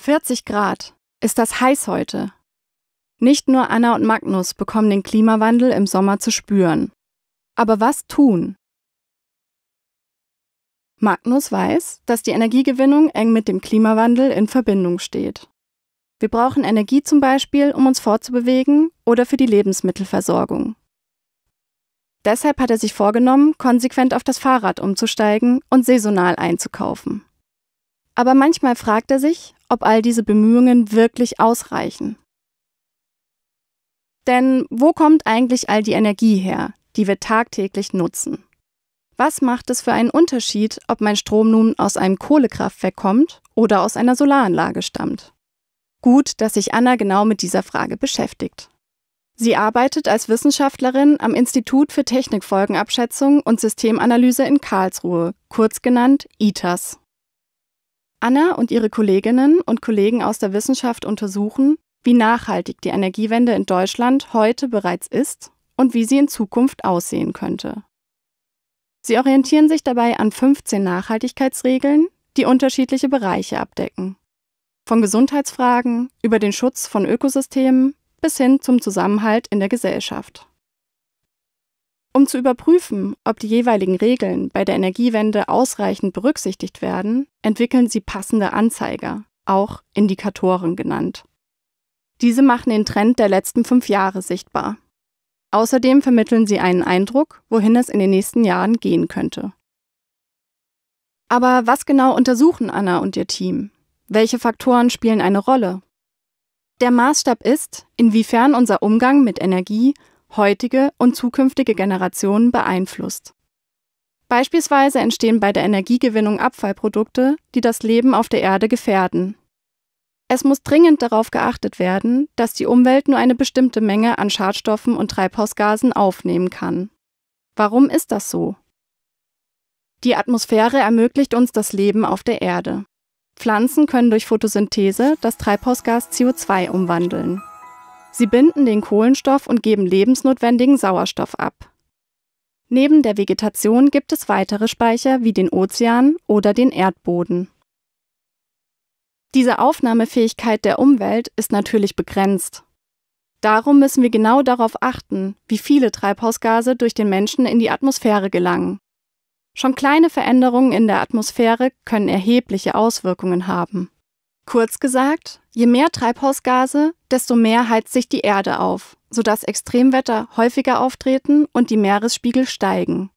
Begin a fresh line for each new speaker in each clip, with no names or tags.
40 Grad. Ist das heiß heute?
Nicht nur Anna und Magnus bekommen den Klimawandel im Sommer zu spüren. Aber was tun? Magnus weiß, dass die Energiegewinnung eng mit dem Klimawandel in Verbindung steht. Wir brauchen Energie zum Beispiel, um uns fortzubewegen oder für die Lebensmittelversorgung. Deshalb hat er sich vorgenommen, konsequent auf das Fahrrad umzusteigen und saisonal einzukaufen. Aber manchmal fragt er sich, ob all diese Bemühungen wirklich ausreichen. Denn wo kommt eigentlich all die Energie her, die wir tagtäglich nutzen? Was macht es für einen Unterschied, ob mein Strom nun aus einem Kohlekraftwerk kommt oder aus einer Solaranlage stammt? Gut, dass sich Anna genau mit dieser Frage beschäftigt. Sie arbeitet als Wissenschaftlerin am Institut für Technikfolgenabschätzung und Systemanalyse in Karlsruhe, kurz genannt ITAS. Anna und ihre Kolleginnen und Kollegen aus der Wissenschaft untersuchen, wie nachhaltig die Energiewende in Deutschland heute bereits ist und wie sie in Zukunft aussehen könnte. Sie orientieren sich dabei an 15 Nachhaltigkeitsregeln, die unterschiedliche Bereiche abdecken. Von Gesundheitsfragen über den Schutz von Ökosystemen bis hin zum Zusammenhalt in der Gesellschaft. Um zu überprüfen, ob die jeweiligen Regeln bei der Energiewende ausreichend berücksichtigt werden, entwickeln sie passende Anzeiger, auch Indikatoren genannt. Diese machen den Trend der letzten fünf Jahre sichtbar. Außerdem vermitteln sie einen Eindruck, wohin es in den nächsten Jahren gehen könnte. Aber was genau untersuchen Anna und ihr Team? Welche Faktoren spielen eine Rolle? Der Maßstab ist, inwiefern unser Umgang mit Energie heutige und zukünftige Generationen beeinflusst. Beispielsweise entstehen bei der Energiegewinnung Abfallprodukte, die das Leben auf der Erde gefährden. Es muss dringend darauf geachtet werden, dass die Umwelt nur eine bestimmte Menge an Schadstoffen und Treibhausgasen aufnehmen kann. Warum ist das so? Die Atmosphäre ermöglicht uns das Leben auf der Erde. Pflanzen können durch Photosynthese das Treibhausgas CO2 umwandeln. Sie binden den Kohlenstoff und geben lebensnotwendigen Sauerstoff ab. Neben der Vegetation gibt es weitere Speicher wie den Ozean oder den Erdboden. Diese Aufnahmefähigkeit der Umwelt ist natürlich begrenzt. Darum müssen wir genau darauf achten, wie viele Treibhausgase durch den Menschen in die Atmosphäre gelangen. Schon kleine Veränderungen in der Atmosphäre können erhebliche Auswirkungen haben. Kurz gesagt, je mehr Treibhausgase, desto mehr heizt sich die Erde auf, sodass Extremwetter häufiger auftreten und die Meeresspiegel steigen.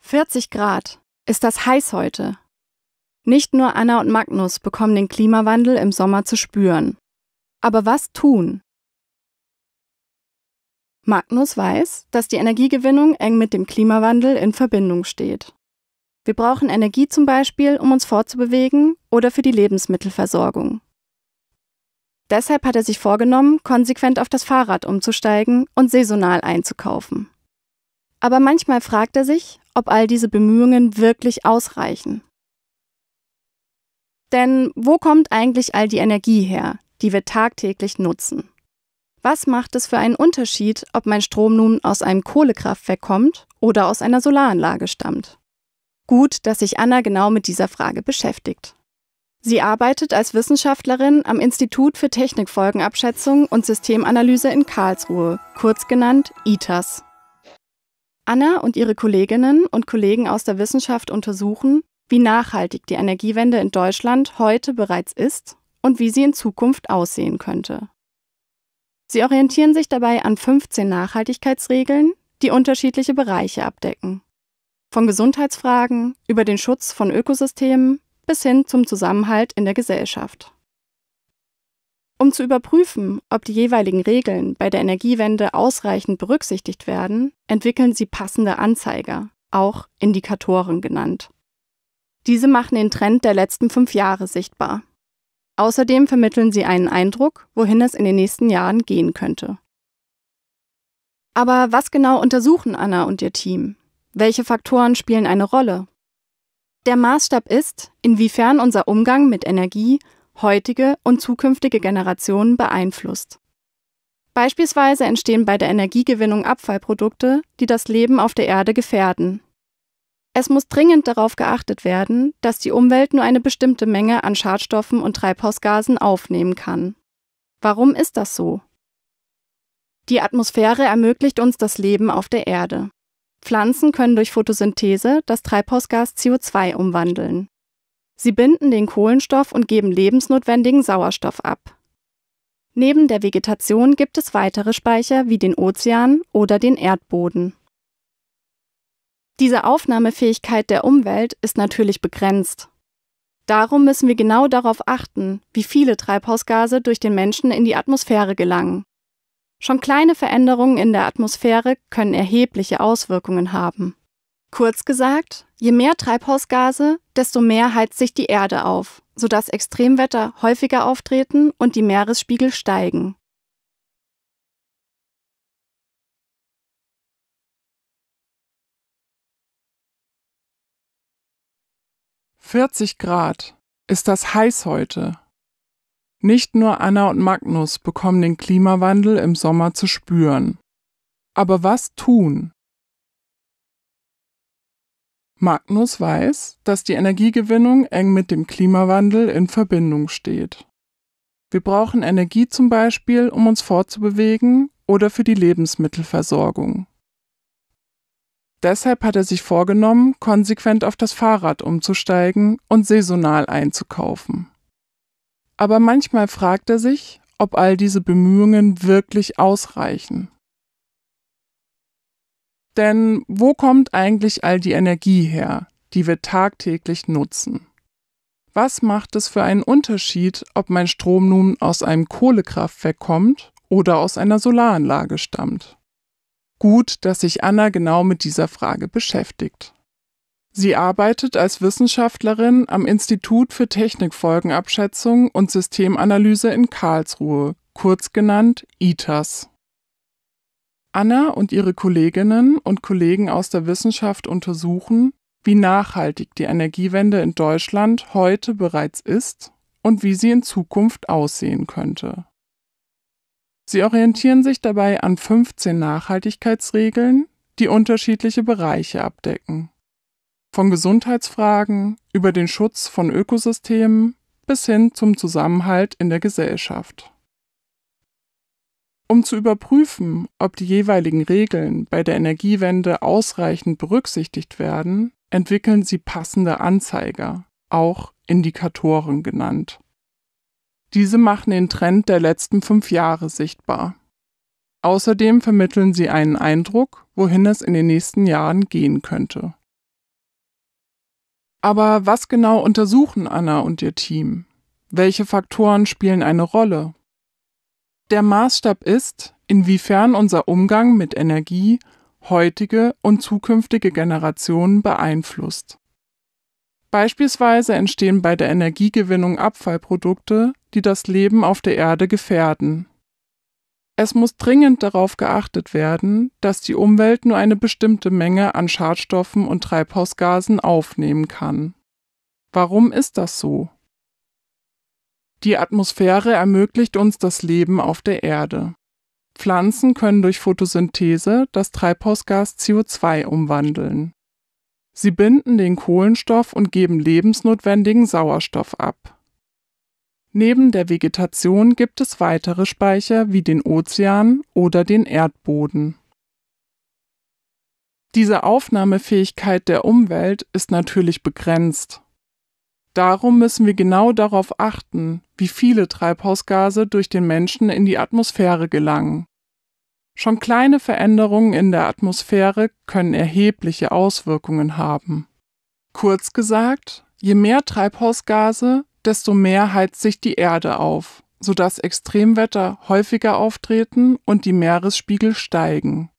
Vierzig Grad.
Ist das heiß heute? Nicht nur Anna und Magnus bekommen den Klimawandel im Sommer zu spüren. Aber was tun? Magnus weiß, dass die Energiegewinnung eng mit dem Klimawandel in Verbindung steht. Wir brauchen Energie zum Beispiel, um uns fortzubewegen oder für die Lebensmittelversorgung. Deshalb hat er sich vorgenommen, konsequent auf das Fahrrad umzusteigen und saisonal einzukaufen. Aber manchmal fragt er sich, ob all diese Bemühungen wirklich ausreichen. Denn wo kommt eigentlich all die Energie her, die wir tagtäglich nutzen. Was macht es für einen Unterschied, ob mein Strom nun aus einem Kohlekraftwerk kommt oder aus einer Solaranlage stammt? Gut, dass sich Anna genau mit dieser Frage beschäftigt. Sie arbeitet als Wissenschaftlerin am Institut für Technikfolgenabschätzung und Systemanalyse in Karlsruhe, kurz genannt ITAS. Anna und ihre Kolleginnen und Kollegen aus der Wissenschaft untersuchen, wie nachhaltig die Energiewende in Deutschland heute bereits ist und wie sie in Zukunft aussehen könnte. Sie orientieren sich dabei an 15 Nachhaltigkeitsregeln, die unterschiedliche Bereiche abdecken. Von Gesundheitsfragen über den Schutz von Ökosystemen bis hin zum Zusammenhalt in der Gesellschaft. Um zu überprüfen, ob die jeweiligen Regeln bei der Energiewende ausreichend berücksichtigt werden, entwickeln sie passende Anzeiger, auch Indikatoren genannt. Diese machen den Trend der letzten fünf Jahre sichtbar Außerdem vermitteln sie einen Eindruck, wohin es in den nächsten Jahren gehen könnte. Aber was genau untersuchen Anna und ihr Team? Welche Faktoren spielen eine Rolle? Der Maßstab ist, inwiefern unser Umgang mit Energie heutige und zukünftige Generationen beeinflusst. Beispielsweise entstehen bei der Energiegewinnung Abfallprodukte, die das Leben auf der Erde gefährden, es muss dringend darauf geachtet werden, dass die Umwelt nur eine bestimmte Menge an Schadstoffen und Treibhausgasen aufnehmen kann. Warum ist das so? Die Atmosphäre ermöglicht uns das Leben auf der Erde. Pflanzen können durch Photosynthese das Treibhausgas CO2 umwandeln. Sie binden den Kohlenstoff und geben lebensnotwendigen Sauerstoff ab. Neben der Vegetation gibt es weitere Speicher wie den Ozean oder den Erdboden. Diese Aufnahmefähigkeit der Umwelt ist natürlich begrenzt. Darum müssen wir genau darauf achten, wie viele Treibhausgase durch den Menschen in die Atmosphäre gelangen. Schon kleine Veränderungen in der Atmosphäre können erhebliche Auswirkungen haben. Kurz gesagt, je mehr Treibhausgase, desto mehr heizt sich die Erde auf, sodass Extremwetter häufiger auftreten
und die Meeresspiegel steigen. 40 Grad. Ist das heiß heute? Nicht nur Anna und Magnus bekommen den Klimawandel im Sommer zu spüren. Aber was tun? Magnus weiß, dass die Energiegewinnung eng mit dem Klimawandel in Verbindung steht. Wir brauchen Energie zum Beispiel, um uns fortzubewegen oder für die Lebensmittelversorgung. Deshalb hat er sich vorgenommen, konsequent auf das Fahrrad umzusteigen und saisonal einzukaufen. Aber manchmal fragt er sich, ob all diese Bemühungen wirklich ausreichen. Denn wo kommt eigentlich all die Energie her, die wir tagtäglich nutzen? Was macht es für einen Unterschied, ob mein Strom nun aus einem Kohlekraftwerk kommt oder aus einer Solaranlage stammt? Gut, dass sich Anna genau mit dieser Frage beschäftigt. Sie arbeitet als Wissenschaftlerin am Institut für Technikfolgenabschätzung und Systemanalyse in Karlsruhe, kurz genannt ITAS. Anna und ihre Kolleginnen und Kollegen aus der Wissenschaft untersuchen, wie nachhaltig die Energiewende in Deutschland heute bereits ist und wie sie in Zukunft aussehen könnte. Sie orientieren sich dabei an 15 Nachhaltigkeitsregeln, die unterschiedliche Bereiche abdecken. Von Gesundheitsfragen über den Schutz von Ökosystemen bis hin zum Zusammenhalt in der Gesellschaft. Um zu überprüfen, ob die jeweiligen Regeln bei der Energiewende ausreichend berücksichtigt werden, entwickeln sie passende Anzeiger, auch Indikatoren genannt. Diese machen den Trend der letzten fünf Jahre sichtbar. Außerdem vermitteln sie einen Eindruck, wohin es in den nächsten Jahren gehen könnte. Aber was genau untersuchen Anna und ihr Team? Welche Faktoren spielen eine Rolle? Der Maßstab ist, inwiefern unser Umgang mit Energie heutige und zukünftige Generationen beeinflusst. Beispielsweise entstehen bei der Energiegewinnung Abfallprodukte, die das Leben auf der Erde gefährden. Es muss dringend darauf geachtet werden, dass die Umwelt nur eine bestimmte Menge an Schadstoffen und Treibhausgasen aufnehmen kann. Warum ist das so? Die Atmosphäre ermöglicht uns das Leben auf der Erde. Pflanzen können durch Photosynthese das Treibhausgas CO2 umwandeln. Sie binden den Kohlenstoff und geben lebensnotwendigen Sauerstoff ab. Neben der Vegetation gibt es weitere Speicher wie den Ozean oder den Erdboden. Diese Aufnahmefähigkeit der Umwelt ist natürlich begrenzt. Darum müssen wir genau darauf achten, wie viele Treibhausgase durch den Menschen in die Atmosphäre gelangen. Schon kleine Veränderungen in der Atmosphäre können erhebliche Auswirkungen haben. Kurz gesagt, je mehr Treibhausgase, desto mehr heizt sich die Erde auf, sodass Extremwetter häufiger auftreten und die Meeresspiegel steigen.